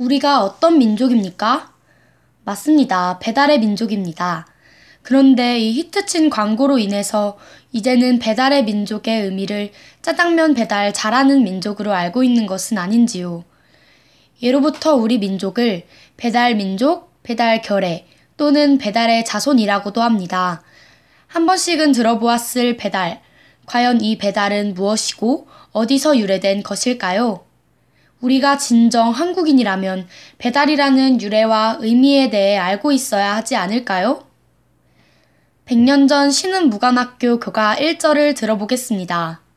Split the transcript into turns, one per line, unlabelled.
우리가 어떤 민족입니까? 맞습니다. 배달의 민족입니다. 그런데 이 히트친 광고로 인해서 이제는 배달의 민족의 의미를 짜장면 배달 잘하는 민족으로 알고 있는 것은 아닌지요. 예로부터 우리 민족을 배달 민족, 배달 결의 또는 배달의 자손이라고도 합니다. 한 번씩은 들어보았을 배달. 과연 이 배달은 무엇이고 어디서 유래된 것일까요? 우리가 진정 한국인이라면 배달이라는 유래와 의미에 대해 알고 있어야 하지 않을까요? 100년 전 신은 무관학교 교가 1절을 들어보겠습니다.